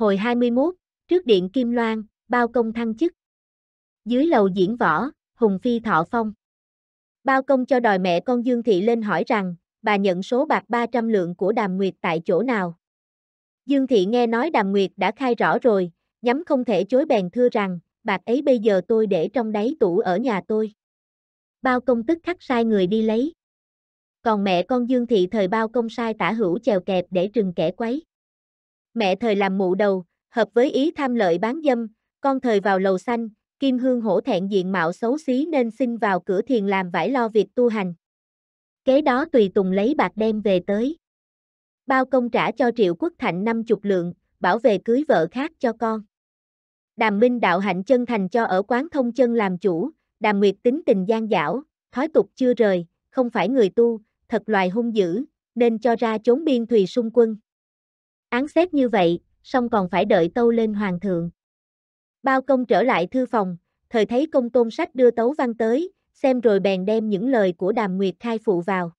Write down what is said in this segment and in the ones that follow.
Hồi 21, trước điện Kim Loan, bao công thăng chức. Dưới lầu diễn võ, Hùng Phi thọ phong. Bao công cho đòi mẹ con Dương Thị lên hỏi rằng, bà nhận số bạc 300 lượng của Đàm Nguyệt tại chỗ nào. Dương Thị nghe nói Đàm Nguyệt đã khai rõ rồi, nhắm không thể chối bèn thưa rằng, bạc ấy bây giờ tôi để trong đáy tủ ở nhà tôi. Bao công tức khắc sai người đi lấy. Còn mẹ con Dương Thị thời bao công sai tả hữu chèo kẹp để trừng kẻ quấy. Mẹ thời làm mụ đầu, hợp với ý tham lợi bán dâm, con thời vào lầu xanh, kim hương hổ thẹn diện mạo xấu xí nên xin vào cửa thiền làm vải lo việc tu hành. Kế đó tùy tùng lấy bạc đem về tới. Bao công trả cho triệu quốc thạnh 50 lượng, bảo về cưới vợ khác cho con. Đàm Minh đạo hạnh chân thành cho ở quán thông chân làm chủ, Đàm Nguyệt tính tình gian dảo, thói tục chưa rời, không phải người tu, thật loài hung dữ, nên cho ra chốn biên thùy xung quân. Án xếp như vậy, song còn phải đợi tâu lên hoàng thượng. Bao công trở lại thư phòng, thời thấy công tôn sách đưa tấu văn tới, xem rồi bèn đem những lời của đàm nguyệt khai phụ vào.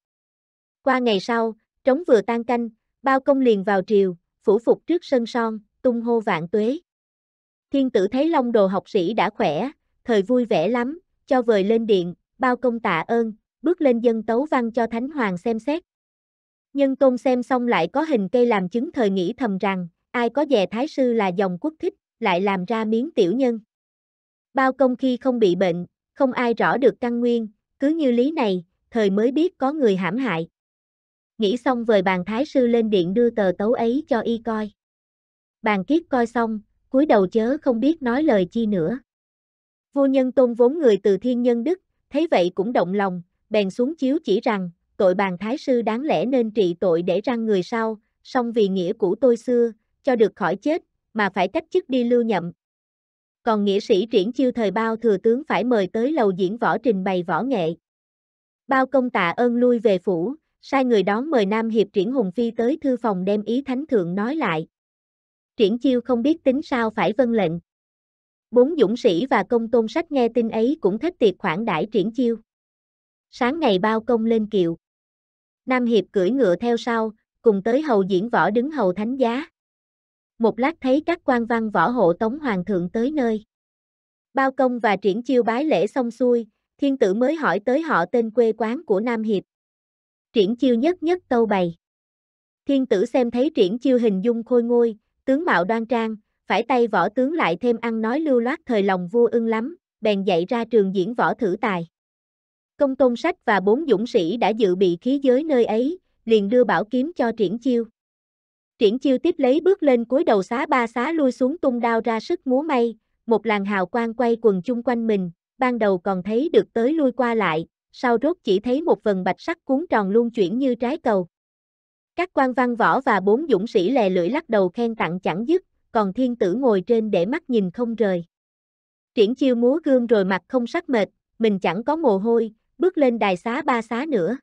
Qua ngày sau, trống vừa tan canh, bao công liền vào triều, phủ phục trước sân son, tung hô vạn tuế. Thiên tử thấy long đồ học sĩ đã khỏe, thời vui vẻ lắm, cho vời lên điện, bao công tạ ơn, bước lên dân tấu văn cho Thánh Hoàng xem xét. Nhân Tôn xem xong lại có hình cây làm chứng thời nghĩ thầm rằng, ai có dè thái sư là dòng quốc thích, lại làm ra miếng tiểu nhân. Bao công khi không bị bệnh, không ai rõ được căn nguyên, cứ như lý này, thời mới biết có người hãm hại. Nghĩ xong vời bàn thái sư lên điện đưa tờ tấu ấy cho y coi. Bàn kiết coi xong, cúi đầu chớ không biết nói lời chi nữa. Vua nhân tôn vốn người từ thiên nhân đức, thấy vậy cũng động lòng, bèn xuống chiếu chỉ rằng, tội bàn thái sư đáng lẽ nên trị tội để răng người sau, song vì nghĩa cũ tôi xưa, cho được khỏi chết, mà phải cách chức đi lưu nhậm. Còn nghĩa sĩ triển chiêu thời bao thừa tướng phải mời tới lầu diễn võ trình bày võ nghệ. Bao công tạ ơn lui về phủ, sai người đón mời Nam Hiệp triển Hùng Phi tới thư phòng đem ý thánh thượng nói lại. Triển chiêu không biết tính sao phải vân lệnh. Bốn dũng sĩ và công tôn sách nghe tin ấy cũng thất tiệt khoản đãi triển chiêu. Sáng ngày bao công lên kiệu. Nam Hiệp cưỡi ngựa theo sau, cùng tới hầu diễn võ đứng hầu thánh giá. Một lát thấy các quan văn võ hộ tống hoàng thượng tới nơi. Bao công và triển chiêu bái lễ xong xuôi, thiên tử mới hỏi tới họ tên quê quán của Nam Hiệp. Triển chiêu nhất nhất tâu bày. Thiên tử xem thấy triển chiêu hình dung khôi ngôi, tướng mạo đoan trang, phải tay võ tướng lại thêm ăn nói lưu loát thời lòng vua ưng lắm, bèn dạy ra trường diễn võ thử tài. Công Tôn Sách và bốn dũng sĩ đã dự bị khí giới nơi ấy, liền đưa bảo kiếm cho Triển Chiêu. Triển Chiêu tiếp lấy bước lên cuối đầu xá ba xá lui xuống tung đao ra sức múa may, một làng hào quang quay quần chung quanh mình, ban đầu còn thấy được tới lui qua lại, sau rốt chỉ thấy một phần bạch sắc cuốn tròn luôn chuyển như trái cầu. Các quan văn võ và bốn dũng sĩ lè lưỡi lắc đầu khen tặng chẳng dứt, còn thiên tử ngồi trên để mắt nhìn không rời. Triển chiêu múa gương rồi mặt không sắc mệt, mình chẳng có mồ hôi, bước lên đài xá ba xá nữa.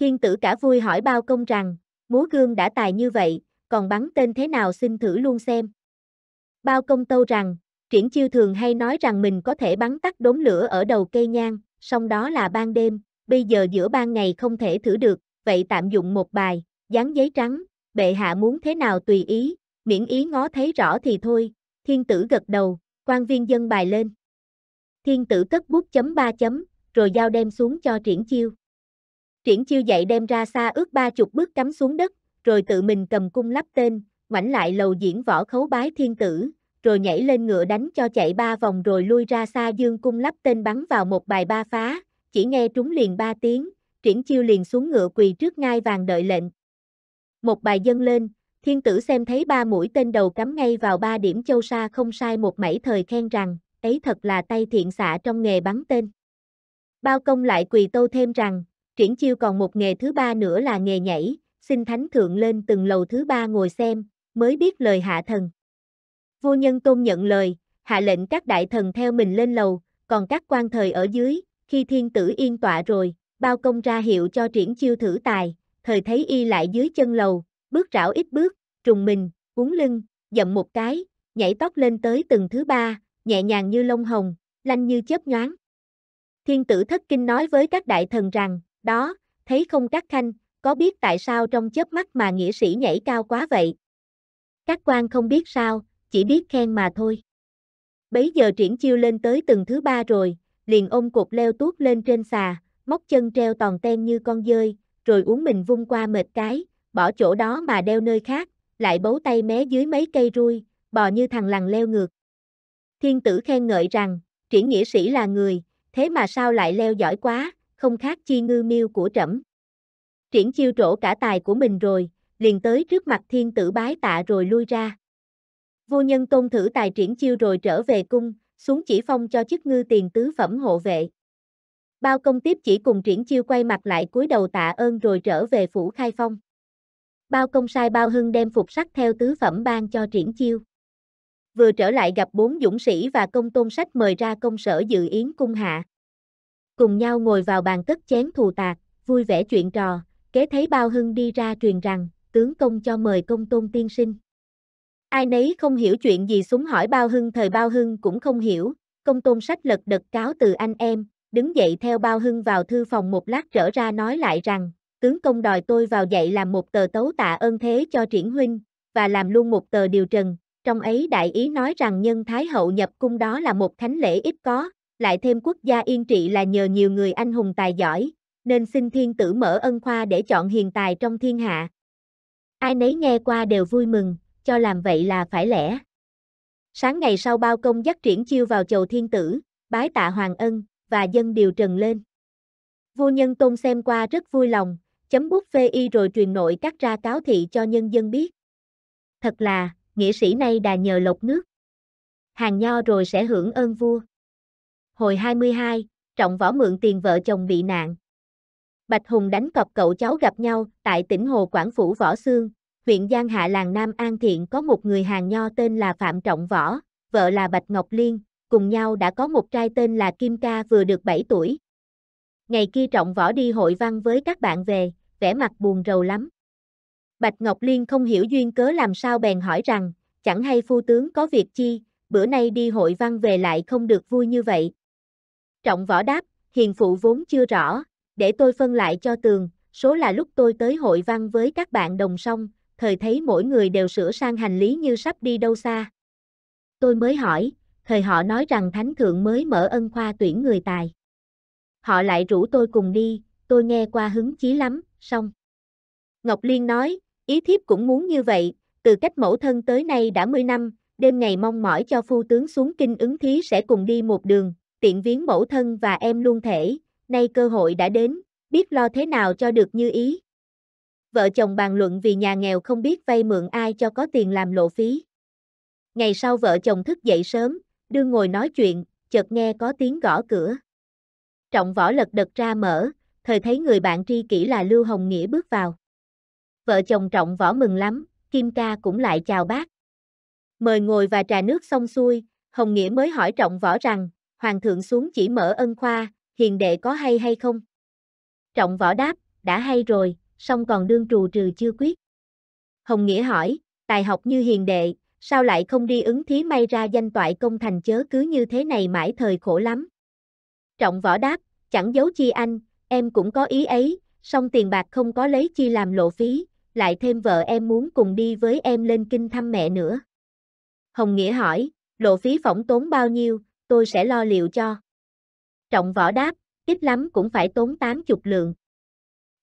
Thiên tử cả vui hỏi bao công rằng, múa gương đã tài như vậy, còn bắn tên thế nào xin thử luôn xem. Bao công tâu rằng, triển chiêu thường hay nói rằng mình có thể bắn tắt đốm lửa ở đầu cây nhang, song đó là ban đêm, bây giờ giữa ban ngày không thể thử được, vậy tạm dụng một bài, dán giấy trắng, bệ hạ muốn thế nào tùy ý, miễn ý ngó thấy rõ thì thôi, thiên tử gật đầu, quan viên dân bài lên. Thiên tử cất bút chấm ba chấm, rồi giao đem xuống cho triển chiêu. Triển chiêu dậy đem ra xa ước ba chục bước cắm xuống đất, rồi tự mình cầm cung lắp tên, ngoảnh lại lầu diễn võ khấu bái thiên tử, rồi nhảy lên ngựa đánh cho chạy ba vòng rồi lui ra xa dương cung lắp tên bắn vào một bài ba phá, chỉ nghe trúng liền ba tiếng, triển chiêu liền xuống ngựa quỳ trước ngai vàng đợi lệnh. Một bài dâng lên, thiên tử xem thấy ba mũi tên đầu cắm ngay vào ba điểm châu sa không sai một mảy thời khen rằng, ấy thật là tay thiện xạ trong nghề bắn tên. Bao công lại quỳ tâu thêm rằng, triển chiêu còn một nghề thứ ba nữa là nghề nhảy, xin thánh thượng lên từng lầu thứ ba ngồi xem, mới biết lời hạ thần. Vua nhân tôn nhận lời, hạ lệnh các đại thần theo mình lên lầu, còn các quan thời ở dưới, khi thiên tử yên tọa rồi, bao công ra hiệu cho triển chiêu thử tài, thời thấy y lại dưới chân lầu, bước rảo ít bước, trùng mình, uốn lưng, dậm một cái, nhảy tóc lên tới từng thứ ba, nhẹ nhàng như lông hồng, lanh như chớp nhoáng. Thiên tử thất kinh nói với các đại thần rằng, đó, thấy không các khanh, có biết tại sao trong chớp mắt mà nghĩa sĩ nhảy cao quá vậy? Các quan không biết sao, chỉ biết khen mà thôi. Bấy giờ triển chiêu lên tới tầng thứ ba rồi, liền ôm cục leo tuốt lên trên xà, móc chân treo toàn ten như con dơi, rồi uống mình vung qua mệt cái, bỏ chỗ đó mà đeo nơi khác, lại bấu tay mé dưới mấy cây rui, bò như thằng lằn leo ngược. Thiên tử khen ngợi rằng, triển nghĩa sĩ là người, thế mà sao lại leo giỏi quá, không khác chi ngư miêu của trẫm. Triển chiêu trổ cả tài của mình rồi, liền tới trước mặt thiên tử bái tạ rồi lui ra. Vua nhân tôn thử tài triển chiêu rồi trở về cung, xuống chỉ phong cho chức ngư tiền tứ phẩm hộ vệ. Bao công tiếp chỉ cùng triển chiêu quay mặt lại cúi đầu tạ ơn rồi trở về phủ khai phong. Bao công sai bao hưng đem phục sắc theo tứ phẩm ban cho triển chiêu vừa trở lại gặp bốn dũng sĩ và công tôn sách mời ra công sở dự yến cung hạ. Cùng nhau ngồi vào bàn cất chén thù tạc, vui vẻ chuyện trò, kế thấy bao hưng đi ra truyền rằng, tướng công cho mời công tôn tiên sinh. Ai nấy không hiểu chuyện gì súng hỏi bao hưng thời bao hưng cũng không hiểu, công tôn sách lật đật cáo từ anh em, đứng dậy theo bao hưng vào thư phòng một lát trở ra nói lại rằng, tướng công đòi tôi vào dậy làm một tờ tấu tạ ơn thế cho triển huynh, và làm luôn một tờ điều trần, trong ấy đại ý nói rằng nhân Thái Hậu nhập cung đó là một thánh lễ ít có, lại thêm quốc gia yên trị là nhờ nhiều người anh hùng tài giỏi, nên xin thiên tử mở ân khoa để chọn hiền tài trong thiên hạ. Ai nấy nghe qua đều vui mừng, cho làm vậy là phải lẽ. Sáng ngày sau bao công dắt triển chiêu vào chầu thiên tử, bái tạ hoàng ân, và dân điều trần lên. Vua nhân tôn xem qua rất vui lòng, chấm bút phê y rồi truyền nội các ra cáo thị cho nhân dân biết. Thật là, nghĩa sĩ này đà nhờ lộc nước. Hàng nho rồi sẽ hưởng ơn vua. Hồi 22, trọng võ mượn tiền vợ chồng bị nạn. Bạch Hùng đánh cọc cậu cháu gặp nhau tại tỉnh Hồ Quảng Phủ Võ Xương, huyện Giang Hạ làng Nam An Thiện có một người hàng nho tên là Phạm Trọng Võ, vợ là Bạch Ngọc Liên, cùng nhau đã có một trai tên là Kim Ca vừa được 7 tuổi. Ngày kia Trọng Võ đi hội văn với các bạn về, vẻ mặt buồn rầu lắm. Bạch Ngọc Liên không hiểu duyên cớ làm sao bèn hỏi rằng, chẳng hay phu tướng có việc chi, bữa nay đi hội văn về lại không được vui như vậy. Trọng võ đáp, hiền phụ vốn chưa rõ, để tôi phân lại cho tường, số là lúc tôi tới hội văn với các bạn đồng song, thời thấy mỗi người đều sửa sang hành lý như sắp đi đâu xa. Tôi mới hỏi, thời họ nói rằng thánh thượng mới mở ân khoa tuyển người tài. Họ lại rủ tôi cùng đi, tôi nghe qua hứng chí lắm, xong. Ngọc Liên nói, Ý thiếp cũng muốn như vậy, từ cách mẫu thân tới nay đã 10 năm, đêm ngày mong mỏi cho phu tướng xuống kinh ứng thí sẽ cùng đi một đường, tiện viếng mẫu thân và em luôn thể, nay cơ hội đã đến, biết lo thế nào cho được như ý. Vợ chồng bàn luận vì nhà nghèo không biết vay mượn ai cho có tiền làm lộ phí. Ngày sau vợ chồng thức dậy sớm, đương ngồi nói chuyện, chợt nghe có tiếng gõ cửa. Trọng võ lật đật ra mở, thời thấy người bạn tri kỷ là Lưu Hồng Nghĩa bước vào vợ chồng trọng võ mừng lắm, Kim ca cũng lại chào bác. Mời ngồi và trà nước xong xuôi, Hồng Nghĩa mới hỏi trọng võ rằng, Hoàng thượng xuống chỉ mở ân khoa, hiền đệ có hay hay không? Trọng võ đáp, đã hay rồi, song còn đương trù trừ chưa quyết. Hồng Nghĩa hỏi, tài học như hiền đệ, sao lại không đi ứng thí may ra danh toại công thành chớ cứ như thế này mãi thời khổ lắm. Trọng võ đáp, chẳng giấu chi anh, em cũng có ý ấy, song tiền bạc không có lấy chi làm lộ phí, lại thêm vợ em muốn cùng đi với em lên kinh thăm mẹ nữa. Hồng Nghĩa hỏi, lộ phí phỏng tốn bao nhiêu, tôi sẽ lo liệu cho. Trọng võ đáp, ít lắm cũng phải tốn 80 lượng.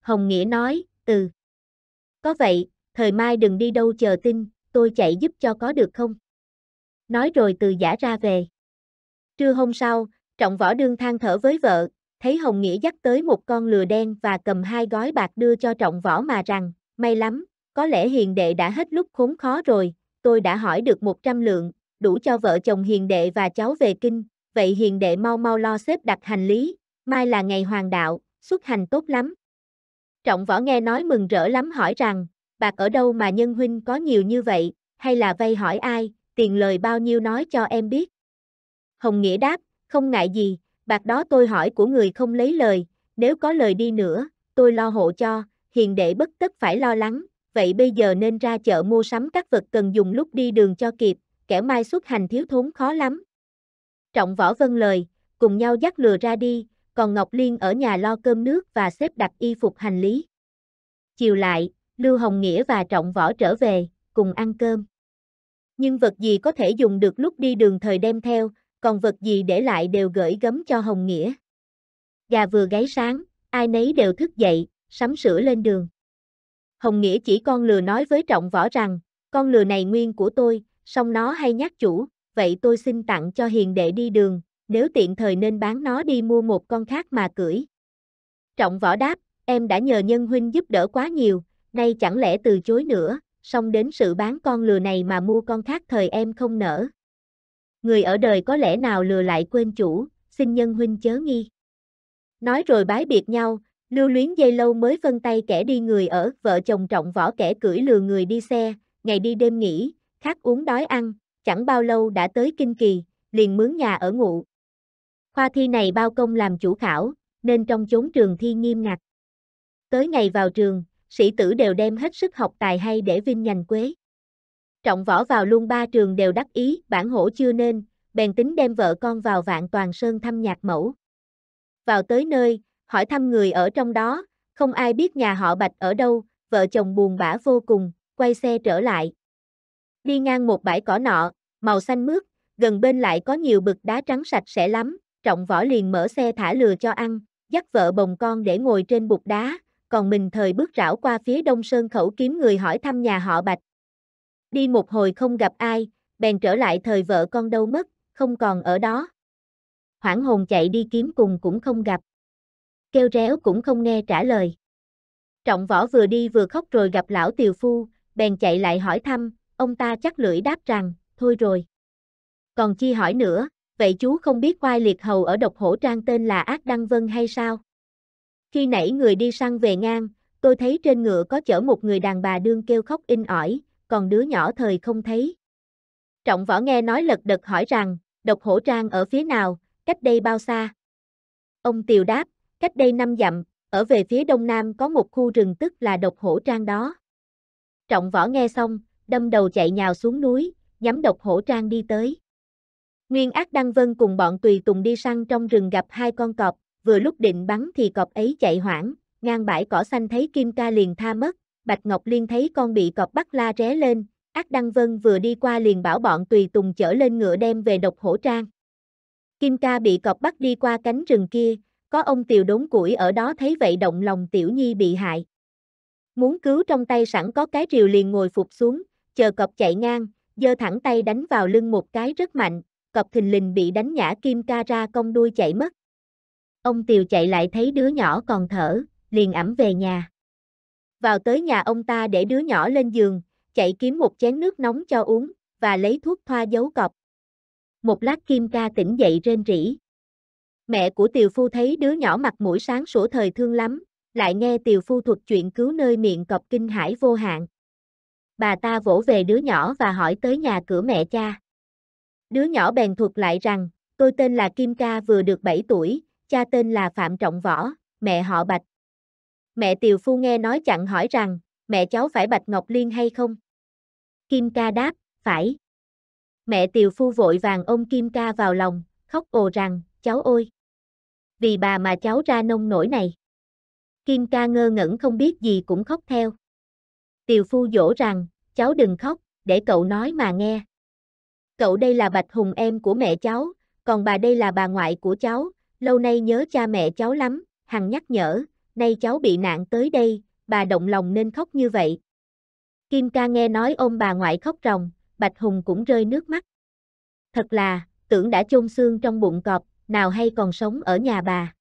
Hồng Nghĩa nói, ừ. Có vậy, thời mai đừng đi đâu chờ tin, tôi chạy giúp cho có được không? Nói rồi từ giả ra về. Trưa hôm sau, trọng võ đương than thở với vợ, thấy Hồng Nghĩa dắt tới một con lừa đen và cầm hai gói bạc đưa cho trọng võ mà rằng, May lắm, có lẽ hiền đệ đã hết lúc khốn khó rồi, tôi đã hỏi được 100 lượng, đủ cho vợ chồng hiền đệ và cháu về kinh, vậy hiền đệ mau mau lo xếp đặt hành lý, mai là ngày hoàng đạo, xuất hành tốt lắm. Trọng võ nghe nói mừng rỡ lắm hỏi rằng, bạc ở đâu mà nhân huynh có nhiều như vậy, hay là vay hỏi ai, tiền lời bao nhiêu nói cho em biết. Hồng Nghĩa đáp, không ngại gì, bạc đó tôi hỏi của người không lấy lời, nếu có lời đi nữa, tôi lo hộ cho, hiền đệ bất tất phải lo lắng, vậy bây giờ nên ra chợ mua sắm các vật cần dùng lúc đi đường cho kịp, kẻo mai xuất hành thiếu thốn khó lắm. Trọng võ vân lời, cùng nhau dắt lừa ra đi, còn Ngọc Liên ở nhà lo cơm nước và xếp đặt y phục hành lý. Chiều lại, Lưu Hồng Nghĩa và Trọng Võ trở về, cùng ăn cơm. Nhưng vật gì có thể dùng được lúc đi đường thời đem theo, còn vật gì để lại đều gửi gấm cho Hồng Nghĩa. Gà vừa gáy sáng, ai nấy đều thức dậy, sắm sửa lên đường. Hồng Nghĩa chỉ con lừa nói với trọng võ rằng, con lừa này nguyên của tôi, song nó hay nhắc chủ, vậy tôi xin tặng cho hiền đệ đi đường, nếu tiện thời nên bán nó đi mua một con khác mà cưỡi. Trọng võ đáp, em đã nhờ nhân huynh giúp đỡ quá nhiều, nay chẳng lẽ từ chối nữa, song đến sự bán con lừa này mà mua con khác thời em không nỡ. Người ở đời có lẽ nào lừa lại quên chủ, xin nhân huynh chớ nghi. Nói rồi bái biệt nhau, Lưu luyến dây lâu mới phân tay kẻ đi người ở, vợ chồng trọng võ kẻ cưỡi lừa người đi xe, ngày đi đêm nghỉ, khát uống đói ăn, chẳng bao lâu đã tới Kinh Kỳ, liền mướn nhà ở ngụ. Khoa thi này bao công làm chủ khảo, nên trong chốn trường thi nghiêm ngặt. Tới ngày vào trường, sĩ tử đều đem hết sức học tài hay để vinh nhành quế. Trọng võ vào luôn ba trường đều đắc ý, bản hổ chưa nên, bèn tính đem vợ con vào vạn toàn sơn thăm nhạc mẫu. Vào tới nơi, hỏi thăm người ở trong đó, không ai biết nhà họ Bạch ở đâu, vợ chồng buồn bã vô cùng, quay xe trở lại. Đi ngang một bãi cỏ nọ, màu xanh mướt, gần bên lại có nhiều bực đá trắng sạch sẽ lắm, trọng võ liền mở xe thả lừa cho ăn, dắt vợ bồng con để ngồi trên bục đá, còn mình thời bước rảo qua phía đông sơn khẩu kiếm người hỏi thăm nhà họ Bạch. Đi một hồi không gặp ai, bèn trở lại thời vợ con đâu mất, không còn ở đó. Hoảng hồn chạy đi kiếm cùng cũng không gặp kêu réo cũng không nghe trả lời. Trọng võ vừa đi vừa khóc rồi gặp lão tiều phu, bèn chạy lại hỏi thăm, ông ta chắc lưỡi đáp rằng, thôi rồi. Còn chi hỏi nữa, vậy chú không biết quai liệt hầu ở độc hổ trang tên là Ác Đăng Vân hay sao? Khi nãy người đi săn về ngang, tôi thấy trên ngựa có chở một người đàn bà đương kêu khóc in ỏi, còn đứa nhỏ thời không thấy. Trọng võ nghe nói lật đật hỏi rằng, độc hổ trang ở phía nào, cách đây bao xa? Ông Tiều đáp, cách đây năm dặm, ở về phía đông nam có một khu rừng tức là độc hổ trang đó. Trọng võ nghe xong, đâm đầu chạy nhào xuống núi, nhắm độc hổ trang đi tới. Nguyên ác Đăng Vân cùng bọn tùy tùng đi săn trong rừng gặp hai con cọp, vừa lúc định bắn thì cọp ấy chạy hoảng, ngang bãi cỏ xanh thấy Kim Ca liền tha mất, Bạch Ngọc Liên thấy con bị cọp bắt la ré lên, ác Đăng Vân vừa đi qua liền bảo bọn tùy tùng chở lên ngựa đem về độc hổ trang. Kim Ca bị cọp bắt đi qua cánh rừng kia, có ông tiều đốn củi ở đó thấy vậy động lòng tiểu nhi bị hại. Muốn cứu trong tay sẵn có cái rìu liền ngồi phục xuống, chờ cọp chạy ngang, giơ thẳng tay đánh vào lưng một cái rất mạnh, cọp thình lình bị đánh nhã kim ca ra cong đuôi chạy mất. Ông tiều chạy lại thấy đứa nhỏ còn thở, liền ẩm về nhà. Vào tới nhà ông ta để đứa nhỏ lên giường, chạy kiếm một chén nước nóng cho uống, và lấy thuốc thoa dấu cọp. Một lát kim ca tỉnh dậy rên rỉ. Mẹ của tiều phu thấy đứa nhỏ mặt mũi sáng sủa thời thương lắm, lại nghe tiều phu thuật chuyện cứu nơi miệng cọc kinh hải vô hạn. Bà ta vỗ về đứa nhỏ và hỏi tới nhà cửa mẹ cha. Đứa nhỏ bèn thuật lại rằng, tôi tên là Kim Ca vừa được 7 tuổi, cha tên là Phạm Trọng Võ, mẹ họ Bạch. Mẹ tiều phu nghe nói chặn hỏi rằng, mẹ cháu phải Bạch Ngọc Liên hay không? Kim Ca đáp, phải. Mẹ tiều phu vội vàng ôm Kim Ca vào lòng, khóc ồ rằng, cháu ôi vì bà mà cháu ra nông nổi này. Kim ca ngơ ngẩn không biết gì cũng khóc theo. Tiều phu dỗ rằng, cháu đừng khóc, để cậu nói mà nghe. Cậu đây là Bạch Hùng em của mẹ cháu, còn bà đây là bà ngoại của cháu, lâu nay nhớ cha mẹ cháu lắm, Hằng nhắc nhở, nay cháu bị nạn tới đây, bà động lòng nên khóc như vậy. Kim ca nghe nói ôm bà ngoại khóc ròng, Bạch Hùng cũng rơi nước mắt. Thật là, tưởng đã chôn xương trong bụng cọp, nào hay còn sống ở nhà bà.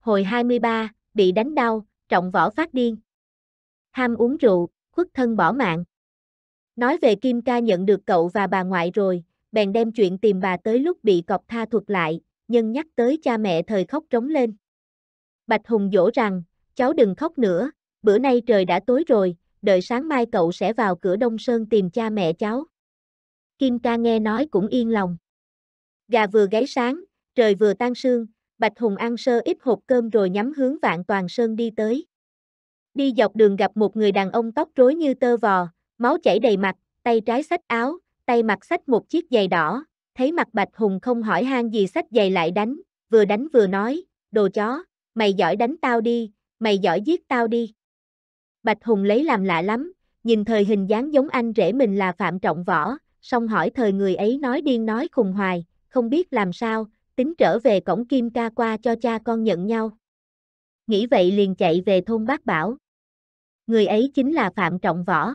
Hồi 23, bị đánh đau, trọng võ phát điên. Ham uống rượu, khuất thân bỏ mạng. Nói về Kim Ca nhận được cậu và bà ngoại rồi, bèn đem chuyện tìm bà tới lúc bị cọc tha thuật lại, nhân nhắc tới cha mẹ thời khóc trống lên. Bạch Hùng dỗ rằng, cháu đừng khóc nữa, bữa nay trời đã tối rồi, đợi sáng mai cậu sẽ vào cửa Đông Sơn tìm cha mẹ cháu. Kim Ca nghe nói cũng yên lòng. Gà vừa gáy sáng, trời vừa tan sương, Bạch Hùng ăn sơ ít hộp cơm rồi nhắm hướng vạn toàn sơn đi tới. Đi dọc đường gặp một người đàn ông tóc rối như tơ vò, máu chảy đầy mặt, tay trái xách áo, tay mặt xách một chiếc giày đỏ, thấy mặt Bạch Hùng không hỏi han gì xách giày lại đánh, vừa đánh vừa nói, đồ chó, mày giỏi đánh tao đi, mày giỏi giết tao đi. Bạch Hùng lấy làm lạ lắm, nhìn thời hình dáng giống anh rể mình là Phạm Trọng Võ, song hỏi thời người ấy nói điên nói khùng hoài, không biết làm sao, tính trở về cổng Kim Ca qua cho cha con nhận nhau. Nghĩ vậy liền chạy về thôn Bác Bảo. Người ấy chính là Phạm Trọng Võ.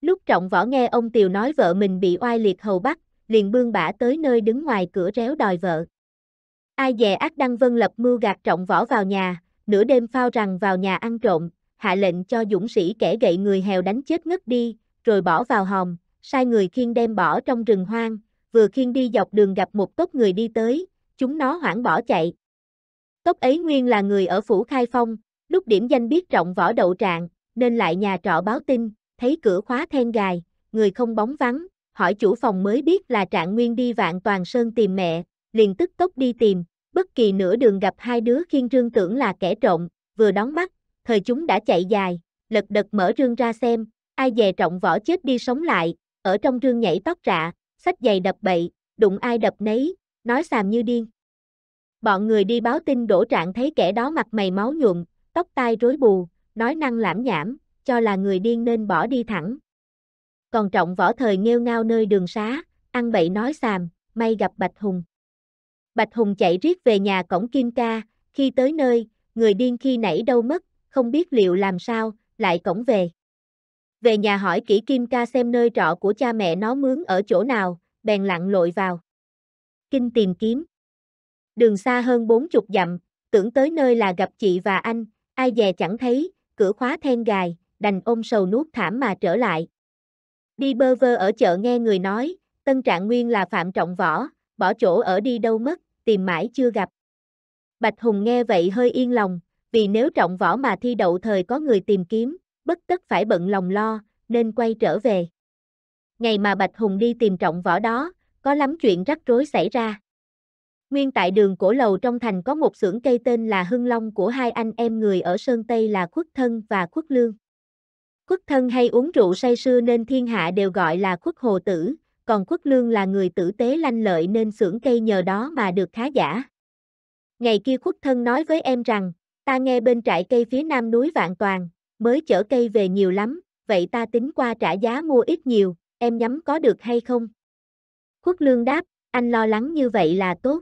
Lúc Trọng Võ nghe ông Tiều nói vợ mình bị oai liệt hầu bắt, liền bương bả tới nơi đứng ngoài cửa réo đòi vợ. Ai dè ác Đăng Vân lập mưu gạt Trọng Võ vào nhà, nửa đêm phao rằng vào nhà ăn trộm, hạ lệnh cho dũng sĩ kẻ gậy người hèo đánh chết ngất đi, rồi bỏ vào hòm, sai người khiên đem bỏ trong rừng hoang, vừa khiên đi dọc đường gặp một tốt người đi tới, chúng nó hoảng bỏ chạy. Tốt ấy nguyên là người ở phủ khai phong, lúc điểm danh biết rộng võ đậu trạng, nên lại nhà trọ báo tin, thấy cửa khóa then gài, người không bóng vắng, hỏi chủ phòng mới biết là trạng nguyên đi vạn toàn sơn tìm mẹ, liền tức tốc đi tìm, bất kỳ nửa đường gặp hai đứa khiên rương tưởng là kẻ trộm, vừa đón mắt, thời chúng đã chạy dài, lật đật mở rương ra xem, ai dè trọng võ chết đi sống lại, ở trong rương nhảy tóc rạ, sách giày đập bậy, đụng ai đập nấy, nói xàm như điên. Bọn người đi báo tin đổ trạng thấy kẻ đó mặt mày máu nhuộm, tóc tai rối bù, nói năng lãm nhảm, cho là người điên nên bỏ đi thẳng. Còn trọng võ thời nghêu ngao nơi đường xá, ăn bậy nói xàm, may gặp Bạch Hùng. Bạch Hùng chạy riết về nhà cổng Kim Ca, khi tới nơi, người điên khi nãy đâu mất, không biết liệu làm sao, lại cổng về về nhà hỏi kỹ Kim Ca xem nơi trọ của cha mẹ nó mướn ở chỗ nào, bèn lặn lội vào. Kinh tìm kiếm. Đường xa hơn bốn chục dặm, tưởng tới nơi là gặp chị và anh, ai dè chẳng thấy, cửa khóa then gài, đành ôm sầu nuốt thảm mà trở lại. Đi bơ vơ ở chợ nghe người nói, tân trạng nguyên là phạm trọng võ, bỏ chỗ ở đi đâu mất, tìm mãi chưa gặp. Bạch Hùng nghe vậy hơi yên lòng, vì nếu trọng võ mà thi đậu thời có người tìm kiếm, bất tất phải bận lòng lo, nên quay trở về. Ngày mà Bạch Hùng đi tìm trọng võ đó, có lắm chuyện rắc rối xảy ra. Nguyên tại đường cổ lầu trong thành có một xưởng cây tên là Hưng Long của hai anh em người ở Sơn Tây là Khuất Thân và Khuất Lương. Khuất Thân hay uống rượu say sưa nên thiên hạ đều gọi là Khuất Hồ Tử, còn Khuất Lương là người tử tế lanh lợi nên xưởng cây nhờ đó mà được khá giả. Ngày kia Khuất Thân nói với em rằng, ta nghe bên trại cây phía nam núi Vạn Toàn, mới chở cây về nhiều lắm, vậy ta tính qua trả giá mua ít nhiều, em nhắm có được hay không? Khuất lương đáp, anh lo lắng như vậy là tốt.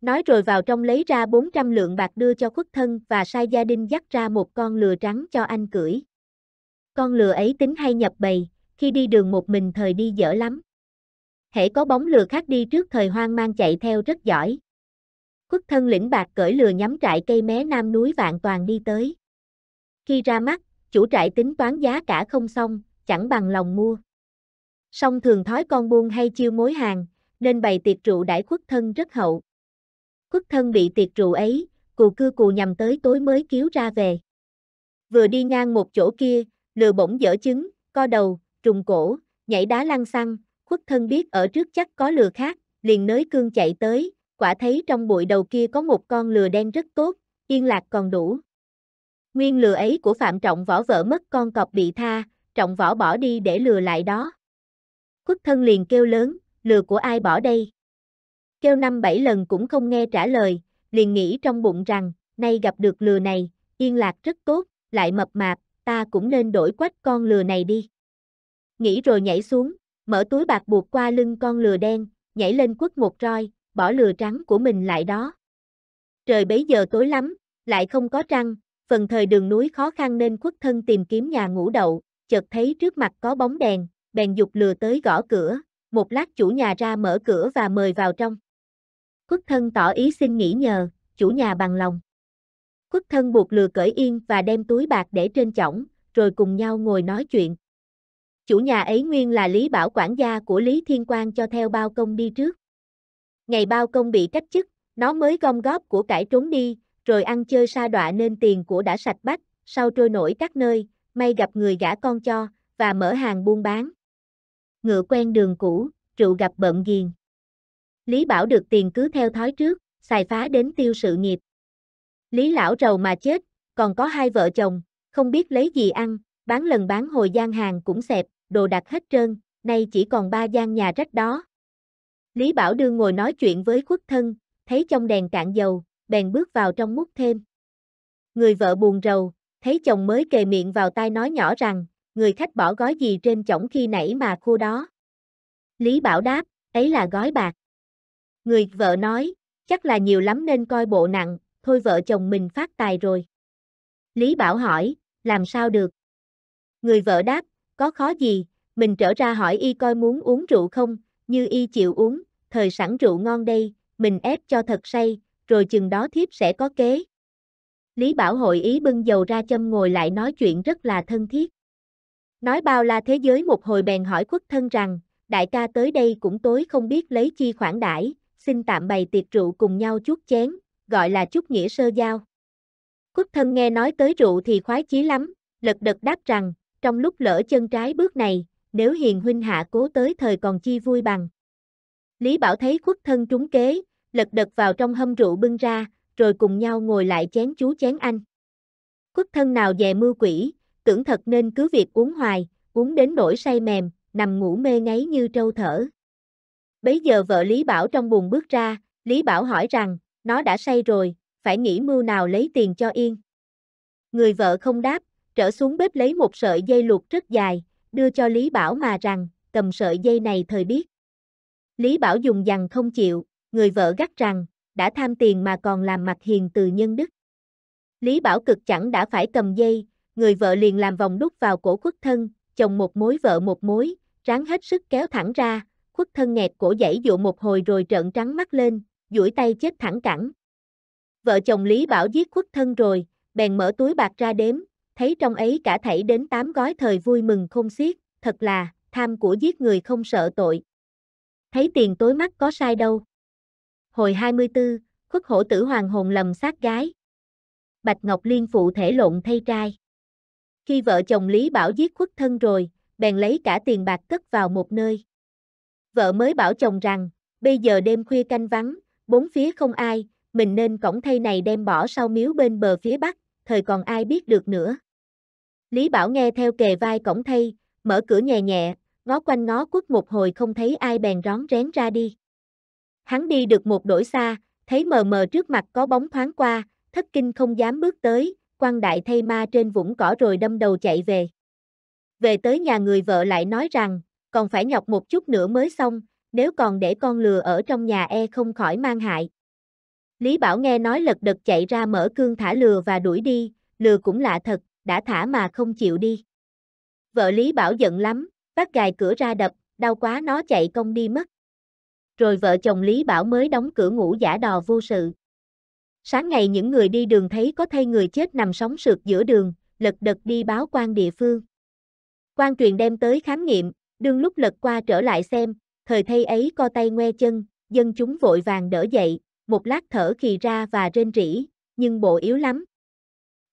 Nói rồi vào trong lấy ra 400 lượng bạc đưa cho khuất thân và sai gia đình dắt ra một con lừa trắng cho anh cưỡi. Con lừa ấy tính hay nhập bầy, khi đi đường một mình thời đi dở lắm. Hễ có bóng lừa khác đi trước thời hoang mang chạy theo rất giỏi. Khuất thân lĩnh bạc cởi lừa nhắm trại cây mé nam núi vạn toàn đi tới. Khi ra mắt, chủ trại tính toán giá cả không xong, chẳng bằng lòng mua. Song thường thói con buôn hay chiêu mối hàng, nên bày tiệc rượu đãi khuất thân rất hậu. Khuất thân bị tiệc rượu ấy, cù cư cù nhằm tới tối mới cứu ra về. Vừa đi ngang một chỗ kia, lừa bỗng dở trứng, co đầu, trùng cổ, nhảy đá lăn xăng, khuất thân biết ở trước chắc có lừa khác, liền nới cương chạy tới, quả thấy trong bụi đầu kia có một con lừa đen rất tốt, yên lạc còn đủ. Nguyên lừa ấy của Phạm Trọng Võ vợ mất con cọp bị tha, Trọng Võ bỏ đi để lừa lại đó. Khuất thân liền kêu lớn, lừa của ai bỏ đây? Kêu năm bảy lần cũng không nghe trả lời, liền nghĩ trong bụng rằng, nay gặp được lừa này, yên lạc rất tốt, lại mập mạp, ta cũng nên đổi quách con lừa này đi. Nghĩ rồi nhảy xuống, mở túi bạc buộc qua lưng con lừa đen, nhảy lên quất một roi, bỏ lừa trắng của mình lại đó. Trời bấy giờ tối lắm, lại không có trăng, phần thời đường núi khó khăn nên quốc thân tìm kiếm nhà ngủ đậu, chợt thấy trước mặt có bóng đèn, bèn dục lừa tới gõ cửa, một lát chủ nhà ra mở cửa và mời vào trong. quốc thân tỏ ý xin nghỉ nhờ, chủ nhà bằng lòng. quốc thân buộc lừa cởi yên và đem túi bạc để trên chõng, rồi cùng nhau ngồi nói chuyện. Chủ nhà ấy nguyên là Lý Bảo quản gia của Lý Thiên Quang cho theo bao công đi trước. Ngày bao công bị cách chức, nó mới gom góp của cải trốn đi, rồi ăn chơi sa đọa nên tiền của đã sạch bách, sau trôi nổi các nơi, may gặp người gã con cho, và mở hàng buôn bán. Ngựa quen đường cũ, rượu gặp bợm ghiền. Lý Bảo được tiền cứ theo thói trước, xài phá đến tiêu sự nghiệp. Lý lão rầu mà chết, còn có hai vợ chồng, không biết lấy gì ăn, bán lần bán hồi gian hàng cũng xẹp, đồ đặt hết trơn, nay chỉ còn ba gian nhà rách đó. Lý Bảo Đương ngồi nói chuyện với khuất thân, thấy trong đèn cạn dầu, bèn bước vào trong mút thêm. Người vợ buồn rầu, thấy chồng mới kề miệng vào tai nói nhỏ rằng, người khách bỏ gói gì trên chổng khi nãy mà khô đó. Lý Bảo đáp, ấy là gói bạc. Người vợ nói, chắc là nhiều lắm nên coi bộ nặng, thôi vợ chồng mình phát tài rồi. Lý Bảo hỏi, làm sao được? Người vợ đáp, có khó gì, mình trở ra hỏi y coi muốn uống rượu không, như y chịu uống, thời sẵn rượu ngon đây, mình ép cho thật say, rồi chừng đó thiếp sẽ có kế. Lý Bảo hội ý bưng dầu ra châm ngồi lại nói chuyện rất là thân thiết. Nói bao la thế giới một hồi bèn hỏi khuất thân rằng, đại ca tới đây cũng tối không biết lấy chi khoản đãi, xin tạm bày tiệc rượu cùng nhau chút chén, gọi là chút nghĩa sơ giao. Khuất thân nghe nói tới rượu thì khoái chí lắm, lật đật đáp rằng, trong lúc lỡ chân trái bước này, nếu hiền huynh hạ cố tới thời còn chi vui bằng. Lý Bảo thấy khuất thân trúng kế, lật đật vào trong hâm rượu bưng ra, rồi cùng nhau ngồi lại chén chú chén anh. Quất thân nào dè mưu quỷ, tưởng thật nên cứ việc uống hoài, uống đến nỗi say mềm, nằm ngủ mê ngáy như trâu thở. Bấy giờ vợ Lý Bảo trong buồn bước ra, Lý Bảo hỏi rằng, nó đã say rồi, phải nghĩ mưu nào lấy tiền cho yên. Người vợ không đáp, trở xuống bếp lấy một sợi dây luộc rất dài, đưa cho Lý Bảo mà rằng, cầm sợi dây này thời biết. Lý Bảo dùng dằn không chịu, người vợ gắt rằng, đã tham tiền mà còn làm mặt hiền từ nhân đức. Lý Bảo cực chẳng đã phải cầm dây, người vợ liền làm vòng đút vào cổ khuất thân, chồng một mối vợ một mối, ráng hết sức kéo thẳng ra, khuất thân nghẹt cổ dãy dụ một hồi rồi trợn trắng mắt lên, duỗi tay chết thẳng cẳng. Vợ chồng Lý Bảo giết khuất thân rồi, bèn mở túi bạc ra đếm, thấy trong ấy cả thảy đến tám gói thời vui mừng không xiết, thật là, tham của giết người không sợ tội. Thấy tiền tối mắt có sai đâu hồi 24, khuất hổ tử hoàng hồn lầm sát gái. Bạch Ngọc Liên phụ thể lộn thay trai. Khi vợ chồng Lý Bảo giết khuất thân rồi, bèn lấy cả tiền bạc cất vào một nơi. Vợ mới bảo chồng rằng, bây giờ đêm khuya canh vắng, bốn phía không ai, mình nên cổng thay này đem bỏ sau miếu bên bờ phía bắc, thời còn ai biết được nữa. Lý Bảo nghe theo kề vai cổng thay, mở cửa nhẹ nhẹ, ngó quanh ngó quất một hồi không thấy ai bèn rón rén ra đi. Hắn đi được một đổi xa, thấy mờ mờ trước mặt có bóng thoáng qua, thất kinh không dám bước tới, quan đại thay ma trên vũng cỏ rồi đâm đầu chạy về. Về tới nhà người vợ lại nói rằng, còn phải nhọc một chút nữa mới xong, nếu còn để con lừa ở trong nhà e không khỏi mang hại. Lý Bảo nghe nói lật đật chạy ra mở cương thả lừa và đuổi đi, lừa cũng lạ thật, đã thả mà không chịu đi. Vợ Lý Bảo giận lắm, vác gài cửa ra đập, đau quá nó chạy công đi mất rồi vợ chồng Lý Bảo mới đóng cửa ngủ giả đò vô sự. Sáng ngày những người đi đường thấy có thây người chết nằm sóng sượt giữa đường, lật đật đi báo quan địa phương. Quan truyền đem tới khám nghiệm, đương lúc lật qua trở lại xem, thời thây ấy co tay ngoe chân, dân chúng vội vàng đỡ dậy, một lát thở khì ra và rên rỉ, nhưng bộ yếu lắm.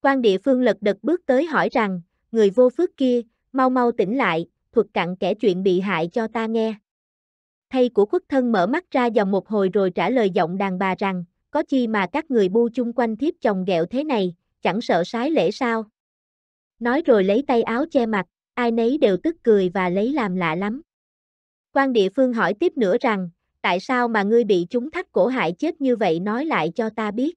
Quan địa phương lật đật bước tới hỏi rằng, người vô phước kia, mau mau tỉnh lại, thuật cặn kẻ chuyện bị hại cho ta nghe thay của khuất thân mở mắt ra dòng một hồi rồi trả lời giọng đàn bà rằng, có chi mà các người bu chung quanh thiếp chồng ghẹo thế này, chẳng sợ sái lễ sao. Nói rồi lấy tay áo che mặt, ai nấy đều tức cười và lấy làm lạ lắm. Quan địa phương hỏi tiếp nữa rằng, tại sao mà ngươi bị chúng thắt cổ hại chết như vậy nói lại cho ta biết.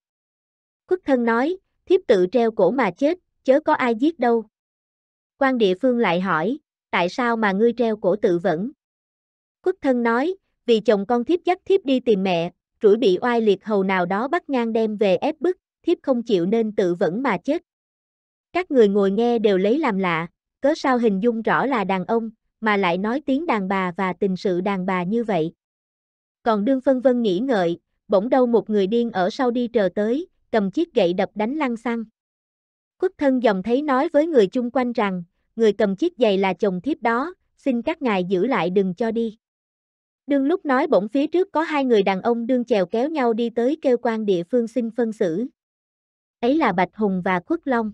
khuất thân nói, thiếp tự treo cổ mà chết, chớ có ai giết đâu. Quan địa phương lại hỏi, tại sao mà ngươi treo cổ tự vẫn? Quốc thân nói, vì chồng con thiếp dắt thiếp đi tìm mẹ, rủi bị oai liệt hầu nào đó bắt ngang đem về ép bức, thiếp không chịu nên tự vẫn mà chết. Các người ngồi nghe đều lấy làm lạ, cớ sao hình dung rõ là đàn ông, mà lại nói tiếng đàn bà và tình sự đàn bà như vậy. Còn đương phân vân nghĩ ngợi, bỗng đâu một người điên ở sau đi chờ tới, cầm chiếc gậy đập đánh lăng xăng. Quốc thân dòng thấy nói với người chung quanh rằng, người cầm chiếc giày là chồng thiếp đó, xin các ngài giữ lại đừng cho đi. Đương lúc nói bỗng phía trước có hai người đàn ông đương chèo kéo nhau đi tới kêu quan địa phương xin phân xử. Ấy là Bạch Hùng và Khuất Long.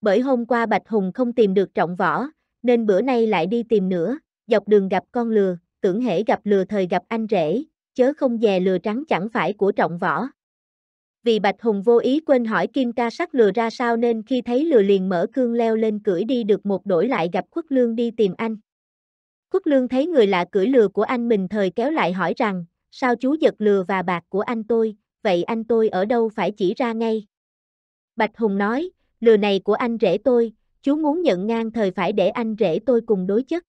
Bởi hôm qua Bạch Hùng không tìm được trọng võ, nên bữa nay lại đi tìm nữa, dọc đường gặp con lừa, tưởng hễ gặp lừa thời gặp anh rể, chớ không dè lừa trắng chẳng phải của trọng võ. Vì Bạch Hùng vô ý quên hỏi Kim ca sắc lừa ra sao nên khi thấy lừa liền mở cương leo lên cưỡi đi được một đổi lại gặp khuất lương đi tìm anh. Khuất lương thấy người lạ cưỡi lừa của anh mình thời kéo lại hỏi rằng, sao chú giật lừa và bạc của anh tôi, vậy anh tôi ở đâu phải chỉ ra ngay. Bạch Hùng nói, lừa này của anh rể tôi, chú muốn nhận ngang thời phải để anh rể tôi cùng đối chất.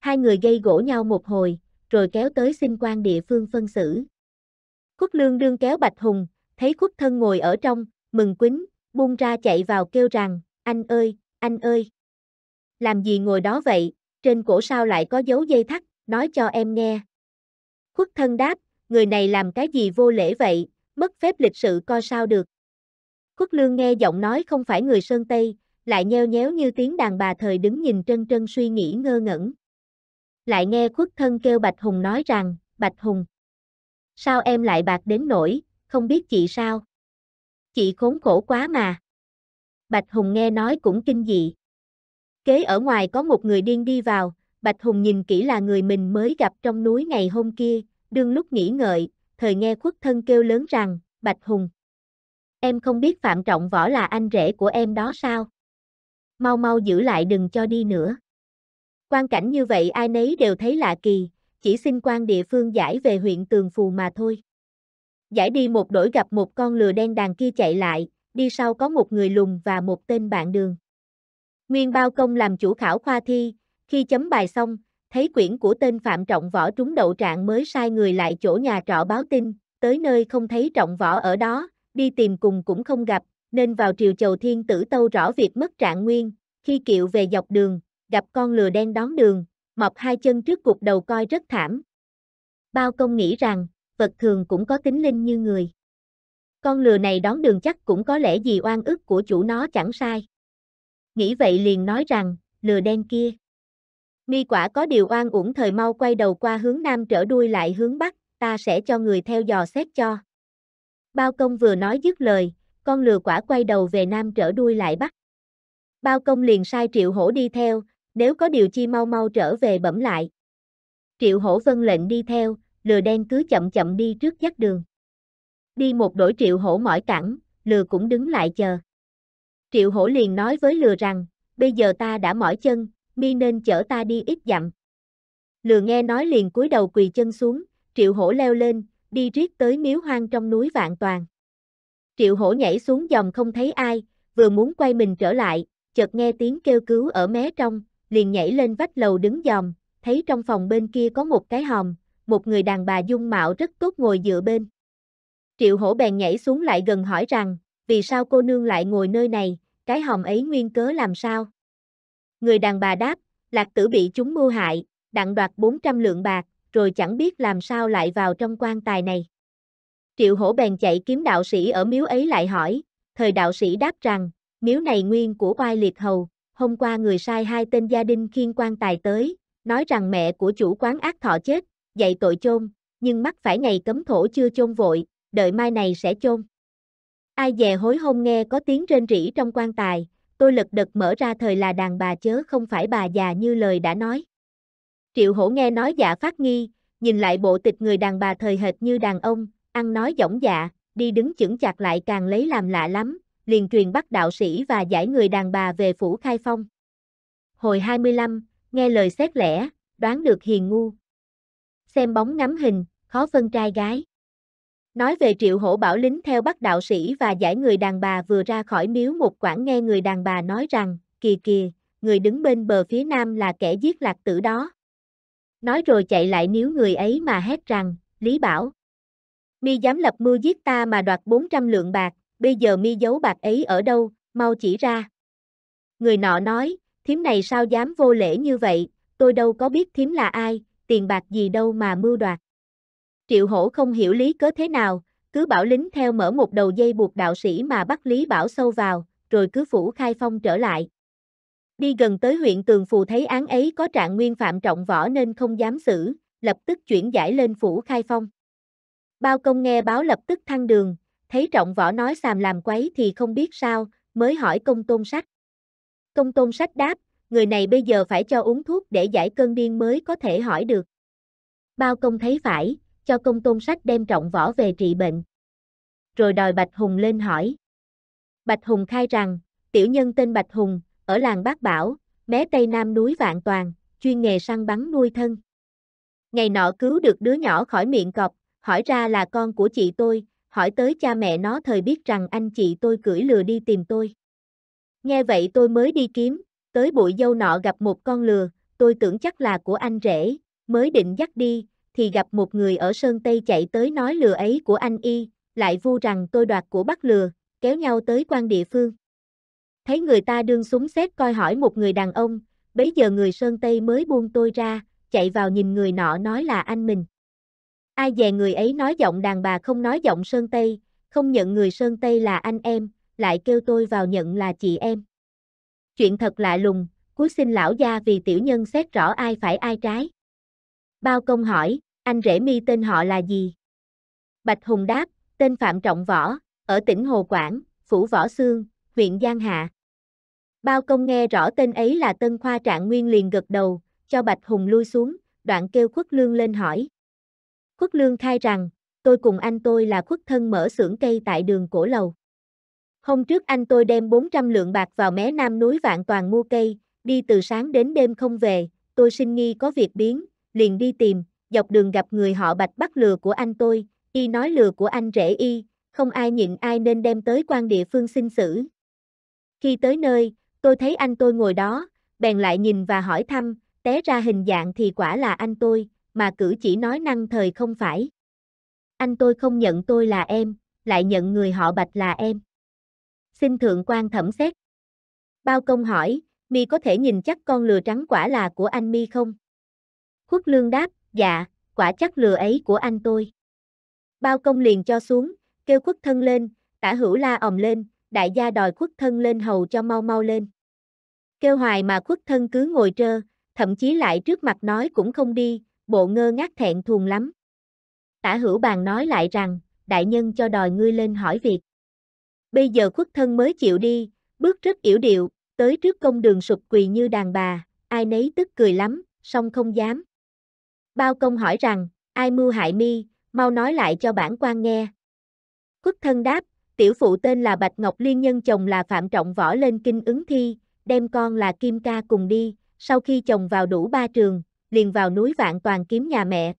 Hai người gây gỗ nhau một hồi, rồi kéo tới xin quan địa phương phân xử. Khuất lương đương kéo Bạch Hùng, thấy khuất thân ngồi ở trong, mừng quýnh, buông ra chạy vào kêu rằng, anh ơi, anh ơi. Làm gì ngồi đó vậy, trên cổ sao lại có dấu dây thắt, nói cho em nghe. Khuất thân đáp, người này làm cái gì vô lễ vậy, mất phép lịch sự co sao được. Khuất lương nghe giọng nói không phải người Sơn Tây, lại nheo nhéo như tiếng đàn bà thời đứng nhìn trân trân suy nghĩ ngơ ngẩn. Lại nghe khuất thân kêu Bạch Hùng nói rằng, Bạch Hùng, sao em lại bạc đến nổi, không biết chị sao? Chị khốn khổ quá mà. Bạch Hùng nghe nói cũng kinh dị. Kế ở ngoài có một người điên đi vào, Bạch Hùng nhìn kỹ là người mình mới gặp trong núi ngày hôm kia, đương lúc nghỉ ngợi, thời nghe khuất thân kêu lớn rằng, Bạch Hùng. Em không biết Phạm Trọng Võ là anh rể của em đó sao? Mau mau giữ lại đừng cho đi nữa. Quan cảnh như vậy ai nấy đều thấy lạ kỳ, chỉ xin quan địa phương giải về huyện Tường Phù mà thôi. Giải đi một đổi gặp một con lừa đen đàn kia chạy lại, đi sau có một người lùng và một tên bạn đường. Nguyên Bao Công làm chủ khảo khoa thi, khi chấm bài xong, thấy quyển của tên Phạm Trọng Võ trúng đậu trạng mới sai người lại chỗ nhà trọ báo tin, tới nơi không thấy Trọng Võ ở đó, đi tìm cùng cũng không gặp, nên vào triều chầu thiên tử tâu rõ việc mất trạng nguyên, khi kiệu về dọc đường, gặp con lừa đen đón đường, mọc hai chân trước cục đầu coi rất thảm. Bao công nghĩ rằng, vật thường cũng có tính linh như người. Con lừa này đón đường chắc cũng có lẽ gì oan ức của chủ nó chẳng sai nghĩ vậy liền nói rằng, lừa đen kia. Mi quả có điều oan uổng thời mau quay đầu qua hướng nam trở đuôi lại hướng bắc, ta sẽ cho người theo dò xét cho. Bao công vừa nói dứt lời, con lừa quả quay đầu về nam trở đuôi lại bắc. Bao công liền sai triệu hổ đi theo, nếu có điều chi mau mau trở về bẩm lại. Triệu hổ vân lệnh đi theo, lừa đen cứ chậm chậm đi trước dắt đường. Đi một đổi triệu hổ mỏi cẳng, lừa cũng đứng lại chờ. Triệu hổ liền nói với lừa rằng, bây giờ ta đã mỏi chân, mi nên chở ta đi ít dặm. Lừa nghe nói liền cúi đầu quỳ chân xuống, triệu hổ leo lên, đi riết tới miếu hoang trong núi vạn toàn. Triệu hổ nhảy xuống dòng không thấy ai, vừa muốn quay mình trở lại, chợt nghe tiếng kêu cứu ở mé trong, liền nhảy lên vách lầu đứng dòm, thấy trong phòng bên kia có một cái hòm, một người đàn bà dung mạo rất tốt ngồi dựa bên. Triệu hổ bèn nhảy xuống lại gần hỏi rằng, vì sao cô nương lại ngồi nơi này, cái hòm ấy nguyên cớ làm sao? Người đàn bà đáp, lạc tử bị chúng mưu hại, đặng đoạt 400 lượng bạc, rồi chẳng biết làm sao lại vào trong quan tài này. Triệu hổ bèn chạy kiếm đạo sĩ ở miếu ấy lại hỏi, thời đạo sĩ đáp rằng, miếu này nguyên của oai liệt hầu, hôm qua người sai hai tên gia đình khiên quan tài tới, nói rằng mẹ của chủ quán ác thọ chết, dạy tội chôn, nhưng mắc phải ngày cấm thổ chưa chôn vội, đợi mai này sẽ chôn. Ai dè hối hôn nghe có tiếng rên rỉ trong quan tài, tôi lật đật mở ra thời là đàn bà chớ không phải bà già như lời đã nói. Triệu hổ nghe nói dạ phát nghi, nhìn lại bộ tịch người đàn bà thời hệt như đàn ông, ăn nói dõng dạ, đi đứng chững chặt lại càng lấy làm lạ lắm, liền truyền bắt đạo sĩ và giải người đàn bà về phủ khai phong. Hồi 25, nghe lời xét lẻ, đoán được hiền ngu. Xem bóng ngắm hình, khó phân trai gái. Nói về triệu hổ bảo lính theo bắt đạo sĩ và giải người đàn bà vừa ra khỏi miếu một quảng nghe người đàn bà nói rằng, kìa kìa, người đứng bên bờ phía nam là kẻ giết lạc tử đó. Nói rồi chạy lại níu người ấy mà hét rằng, Lý Bảo. Mi dám lập mưu giết ta mà đoạt 400 lượng bạc, bây giờ mi giấu bạc ấy ở đâu, mau chỉ ra. Người nọ nói, thím này sao dám vô lễ như vậy, tôi đâu có biết thím là ai, tiền bạc gì đâu mà mưu đoạt. Triệu hổ không hiểu lý cớ thế nào, cứ bảo lính theo mở một đầu dây buộc đạo sĩ mà bắt Lý Bảo sâu vào, rồi cứ phủ khai phong trở lại. Đi gần tới huyện Tường Phù thấy án ấy có trạng nguyên phạm trọng võ nên không dám xử, lập tức chuyển giải lên phủ khai phong. Bao công nghe báo lập tức thăng đường, thấy trọng võ nói xàm làm quấy thì không biết sao, mới hỏi công tôn sách. Công tôn sách đáp, người này bây giờ phải cho uống thuốc để giải cơn điên mới có thể hỏi được. Bao công thấy phải, cho công tôn sách đem trọng võ về trị bệnh. Rồi đòi Bạch Hùng lên hỏi. Bạch Hùng khai rằng, tiểu nhân tên Bạch Hùng, ở làng Bác Bảo, mé Tây Nam núi Vạn Toàn, chuyên nghề săn bắn nuôi thân. Ngày nọ cứu được đứa nhỏ khỏi miệng cọp, hỏi ra là con của chị tôi, hỏi tới cha mẹ nó thời biết rằng anh chị tôi cưỡi lừa đi tìm tôi. Nghe vậy tôi mới đi kiếm, tới bụi dâu nọ gặp một con lừa, tôi tưởng chắc là của anh rể, mới định dắt đi, thì gặp một người ở Sơn Tây chạy tới nói lừa ấy của anh y, lại vu rằng tôi đoạt của bắt lừa, kéo nhau tới quan địa phương. Thấy người ta đương súng xét coi hỏi một người đàn ông, bấy giờ người Sơn Tây mới buông tôi ra, chạy vào nhìn người nọ nói là anh mình. Ai dè người ấy nói giọng đàn bà không nói giọng Sơn Tây, không nhận người Sơn Tây là anh em, lại kêu tôi vào nhận là chị em. Chuyện thật lạ lùng, cuối xin lão gia vì tiểu nhân xét rõ ai phải ai trái. Bao công hỏi, anh rể mi tên họ là gì? Bạch Hùng đáp, tên Phạm Trọng Võ, ở tỉnh Hồ Quảng, Phủ Võ Sương, huyện Giang Hạ. Bao công nghe rõ tên ấy là Tân Khoa Trạng Nguyên liền gật đầu, cho Bạch Hùng lui xuống, đoạn kêu Khuất Lương lên hỏi. Khuất Lương khai rằng, tôi cùng anh tôi là khuất thân mở xưởng cây tại đường Cổ Lầu. Hôm trước anh tôi đem 400 lượng bạc vào mé nam núi Vạn Toàn mua cây, đi từ sáng đến đêm không về, tôi sinh nghi có việc biến, liền đi tìm, dọc đường gặp người họ bạch bắt lừa của anh tôi, y nói lừa của anh rể y, không ai nhịn ai nên đem tới quan địa phương xin xử. Khi tới nơi, tôi thấy anh tôi ngồi đó, bèn lại nhìn và hỏi thăm, té ra hình dạng thì quả là anh tôi, mà cử chỉ nói năng thời không phải. Anh tôi không nhận tôi là em, lại nhận người họ bạch là em. Xin thượng quan thẩm xét. Bao công hỏi, mi có thể nhìn chắc con lừa trắng quả là của anh mi không? Khuất lương đáp, dạ, quả chắc lừa ấy của anh tôi. Bao công liền cho xuống, kêu khuất thân lên, tả hữu la ầm lên, đại gia đòi khuất thân lên hầu cho mau mau lên. Kêu hoài mà khuất thân cứ ngồi trơ, thậm chí lại trước mặt nói cũng không đi, bộ ngơ ngác thẹn thùng lắm. Tả hữu bàn nói lại rằng, đại nhân cho đòi ngươi lên hỏi việc. Bây giờ khuất thân mới chịu đi, bước rất yểu điệu, tới trước công đường sụp quỳ như đàn bà, ai nấy tức cười lắm, song không dám. Bao công hỏi rằng, ai mưu hại mi, mau nói lại cho bản quan nghe. quốc thân đáp, tiểu phụ tên là Bạch Ngọc Liên nhân chồng là Phạm Trọng Võ lên kinh ứng thi, đem con là Kim Ca cùng đi, sau khi chồng vào đủ ba trường, liền vào núi Vạn Toàn kiếm nhà mẹ.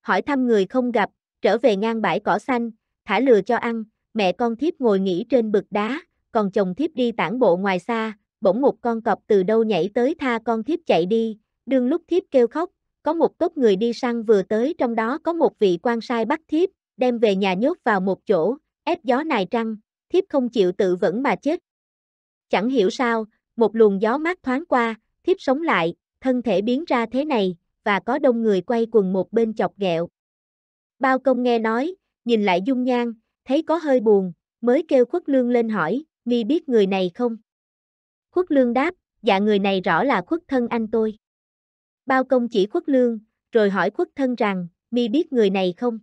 Hỏi thăm người không gặp, trở về ngang bãi cỏ xanh, thả lừa cho ăn, mẹ con thiếp ngồi nghỉ trên bực đá, còn chồng thiếp đi tản bộ ngoài xa, bỗng một con cọp từ đâu nhảy tới tha con thiếp chạy đi, đương lúc thiếp kêu khóc, có một tốp người đi săn vừa tới trong đó có một vị quan sai bắt thiếp, đem về nhà nhốt vào một chỗ, ép gió nài trăng, thiếp không chịu tự vẫn mà chết. Chẳng hiểu sao, một luồng gió mát thoáng qua, thiếp sống lại, thân thể biến ra thế này, và có đông người quay quần một bên chọc ghẹo. Bao công nghe nói, nhìn lại dung nhan, thấy có hơi buồn, mới kêu khuất lương lên hỏi, mi biết người này không? Khuất lương đáp, dạ người này rõ là khuất thân anh tôi bao công chỉ khuất lương, rồi hỏi khuất thân rằng, mi biết người này không?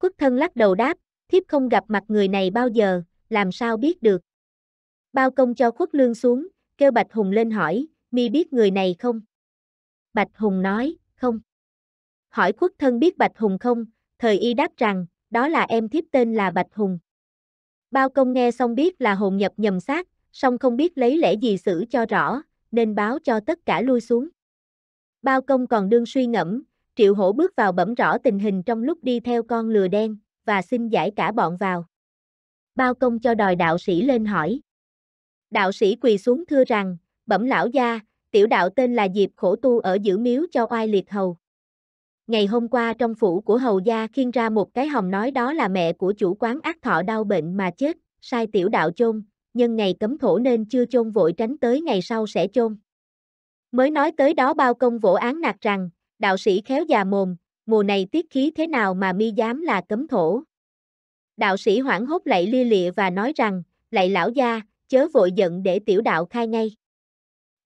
Khuất thân lắc đầu đáp, thiếp không gặp mặt người này bao giờ, làm sao biết được? Bao công cho khuất lương xuống, kêu Bạch Hùng lên hỏi, mi biết người này không? Bạch Hùng nói, không. Hỏi khuất thân biết Bạch Hùng không, thời y đáp rằng, đó là em thiếp tên là Bạch Hùng. Bao công nghe xong biết là hồn nhập nhầm xác, song không biết lấy lẽ gì xử cho rõ, nên báo cho tất cả lui xuống bao công còn đương suy ngẫm, triệu hổ bước vào bẩm rõ tình hình trong lúc đi theo con lừa đen, và xin giải cả bọn vào. Bao công cho đòi đạo sĩ lên hỏi. Đạo sĩ quỳ xuống thưa rằng, bẩm lão gia, tiểu đạo tên là Diệp Khổ Tu ở giữ miếu cho oai liệt hầu. Ngày hôm qua trong phủ của hầu gia khiên ra một cái hồng nói đó là mẹ của chủ quán ác thọ đau bệnh mà chết, sai tiểu đạo chôn, nhân ngày cấm thổ nên chưa chôn vội tránh tới ngày sau sẽ chôn. Mới nói tới đó bao công vỗ án nạt rằng, đạo sĩ khéo già mồm, mùa này tiết khí thế nào mà mi dám là cấm thổ. Đạo sĩ hoảng hốt lạy lia lịa và nói rằng, lạy lão gia, chớ vội giận để tiểu đạo khai ngay.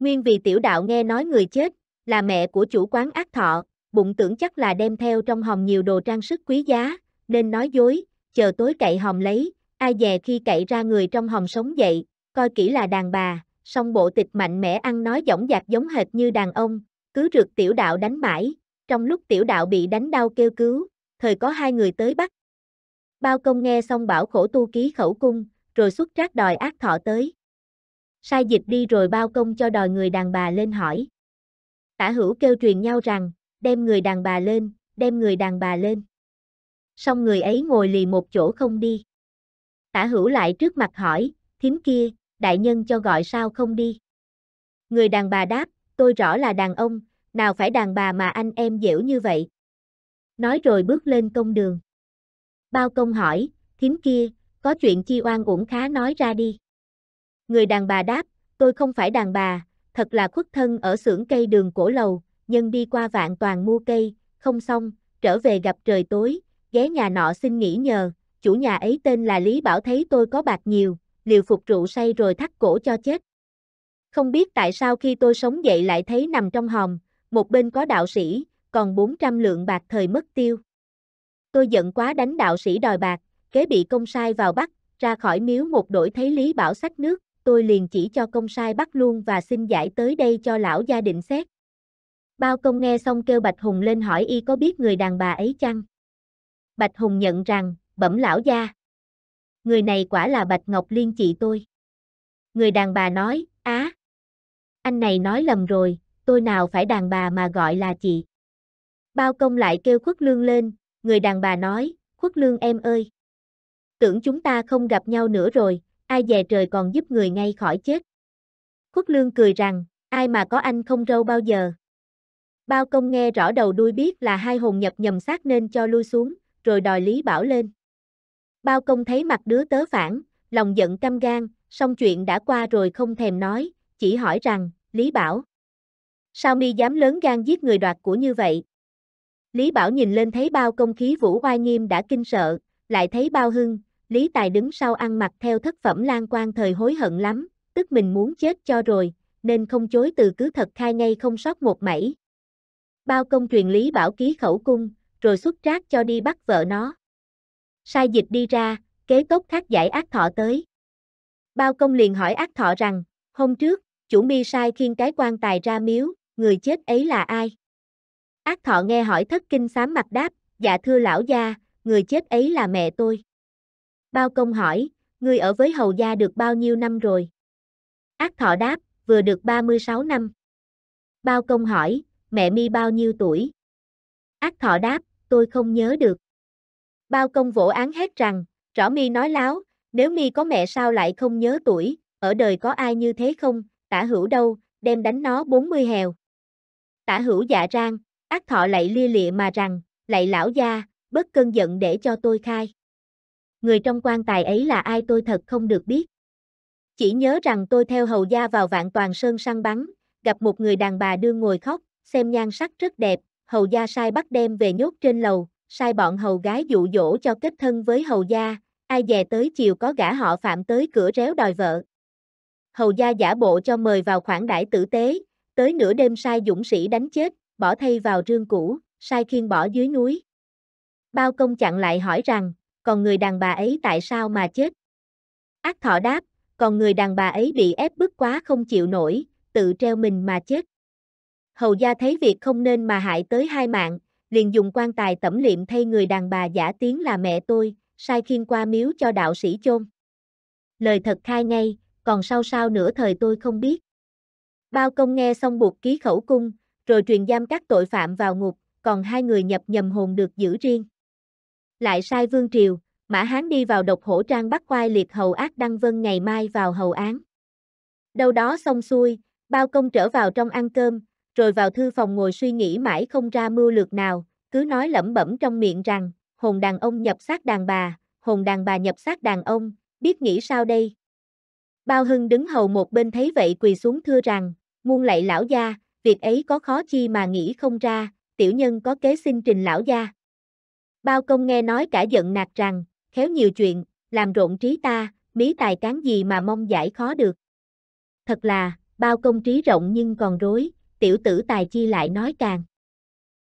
Nguyên vì tiểu đạo nghe nói người chết, là mẹ của chủ quán ác thọ, bụng tưởng chắc là đem theo trong hòm nhiều đồ trang sức quý giá, nên nói dối, chờ tối cậy hòm lấy, ai dè khi cậy ra người trong hòm sống dậy, coi kỹ là đàn bà, song bộ tịch mạnh mẽ ăn nói dõng dạc giống hệt như đàn ông, cứ rượt tiểu đạo đánh mãi, trong lúc tiểu đạo bị đánh đau kêu cứu, thời có hai người tới bắt. Bao công nghe xong bảo khổ tu ký khẩu cung, rồi xuất trác đòi ác thọ tới. Sai dịch đi rồi bao công cho đòi người đàn bà lên hỏi. Tả hữu kêu truyền nhau rằng, đem người đàn bà lên, đem người đàn bà lên. Xong người ấy ngồi lì một chỗ không đi. Tả hữu lại trước mặt hỏi, thím kia, đại nhân cho gọi sao không đi. Người đàn bà đáp, tôi rõ là đàn ông, nào phải đàn bà mà anh em dẻo như vậy. Nói rồi bước lên công đường. Bao công hỏi, thím kia, có chuyện chi oan uổng khá nói ra đi. Người đàn bà đáp, tôi không phải đàn bà, thật là khuất thân ở xưởng cây đường cổ lầu, nhân đi qua vạn toàn mua cây, không xong, trở về gặp trời tối, ghé nhà nọ xin nghỉ nhờ, chủ nhà ấy tên là Lý Bảo thấy tôi có bạc nhiều, liều phục rượu say rồi thắt cổ cho chết. Không biết tại sao khi tôi sống dậy lại thấy nằm trong hòm, một bên có đạo sĩ, còn 400 lượng bạc thời mất tiêu. Tôi giận quá đánh đạo sĩ đòi bạc, kế bị công sai vào bắt, ra khỏi miếu một đổi thấy Lý Bảo sách nước, tôi liền chỉ cho công sai bắt luôn và xin giải tới đây cho lão gia định xét. Bao công nghe xong kêu Bạch Hùng lên hỏi y có biết người đàn bà ấy chăng? Bạch Hùng nhận rằng, bẩm lão gia người này quả là Bạch Ngọc Liên chị tôi. Người đàn bà nói, á, anh này nói lầm rồi, tôi nào phải đàn bà mà gọi là chị. Bao công lại kêu khuất lương lên, người đàn bà nói, khuất lương em ơi. Tưởng chúng ta không gặp nhau nữa rồi, ai dè trời còn giúp người ngay khỏi chết. Khuất lương cười rằng, ai mà có anh không râu bao giờ. Bao công nghe rõ đầu đuôi biết là hai hồn nhập nhầm xác nên cho lui xuống, rồi đòi Lý Bảo lên. Bao công thấy mặt đứa tớ phản, lòng giận căm gan, xong chuyện đã qua rồi không thèm nói, chỉ hỏi rằng, Lý Bảo. Sao mi dám lớn gan giết người đoạt của như vậy? Lý Bảo nhìn lên thấy bao công khí vũ oai nghiêm đã kinh sợ, lại thấy bao hưng, Lý Tài đứng sau ăn mặc theo thất phẩm lan quan thời hối hận lắm, tức mình muốn chết cho rồi, nên không chối từ cứ thật khai ngay không sót một mảy. Bao công truyền Lý Bảo ký khẩu cung, rồi xuất trác cho đi bắt vợ nó sai dịch đi ra, kế tốt thác giải ác thọ tới. Bao công liền hỏi ác thọ rằng, hôm trước, chủ mi sai khiên cái quan tài ra miếu, người chết ấy là ai? Ác thọ nghe hỏi thất kinh xám mặt đáp, dạ thưa lão gia, người chết ấy là mẹ tôi. Bao công hỏi, người ở với hầu gia được bao nhiêu năm rồi? Ác thọ đáp, vừa được 36 năm. Bao công hỏi, mẹ mi bao nhiêu tuổi? Ác thọ đáp, tôi không nhớ được. Bao công vỗ án hết rằng, rõ mi nói láo, nếu mi có mẹ sao lại không nhớ tuổi, ở đời có ai như thế không, tả hữu đâu, đem đánh nó 40 hèo. Tả hữu dạ rang, ác thọ lại lia lịa mà rằng, lại lão gia, bất cơn giận để cho tôi khai. Người trong quan tài ấy là ai tôi thật không được biết. Chỉ nhớ rằng tôi theo hầu gia vào vạn toàn sơn săn bắn, gặp một người đàn bà đương ngồi khóc, xem nhan sắc rất đẹp, hầu gia sai bắt đem về nhốt trên lầu, sai bọn hầu gái dụ dỗ cho kết thân với hầu gia, ai dè tới chiều có gã họ phạm tới cửa réo đòi vợ. Hầu gia giả bộ cho mời vào khoản đãi tử tế, tới nửa đêm sai dũng sĩ đánh chết, bỏ thay vào rương cũ, sai khiên bỏ dưới núi. Bao công chặn lại hỏi rằng, còn người đàn bà ấy tại sao mà chết? Ác thọ đáp, còn người đàn bà ấy bị ép bức quá không chịu nổi, tự treo mình mà chết. Hầu gia thấy việc không nên mà hại tới hai mạng, liền dùng quan tài tẩm liệm thay người đàn bà giả tiếng là mẹ tôi, sai khiên qua miếu cho đạo sĩ chôn. Lời thật khai ngay, còn sau sao nữa thời tôi không biết. Bao công nghe xong buộc ký khẩu cung, rồi truyền giam các tội phạm vào ngục, còn hai người nhập nhầm hồn được giữ riêng. Lại sai Vương Triều, Mã Hán đi vào độc hổ trang bắt khoai liệt hầu ác Đăng Vân ngày mai vào hầu án. Đâu đó xong xuôi, bao công trở vào trong ăn cơm, rồi vào thư phòng ngồi suy nghĩ mãi không ra mưu lược nào, cứ nói lẩm bẩm trong miệng rằng, hồn đàn ông nhập xác đàn bà, hồn đàn bà nhập xác đàn ông, biết nghĩ sao đây? Bao Hưng đứng hầu một bên thấy vậy quỳ xuống thưa rằng, muôn lạy lão gia, việc ấy có khó chi mà nghĩ không ra, tiểu nhân có kế xin trình lão gia. Bao công nghe nói cả giận nạt rằng, khéo nhiều chuyện, làm rộn trí ta, mí tài cán gì mà mong giải khó được. Thật là, bao công trí rộng nhưng còn rối, tiểu tử tài chi lại nói càng.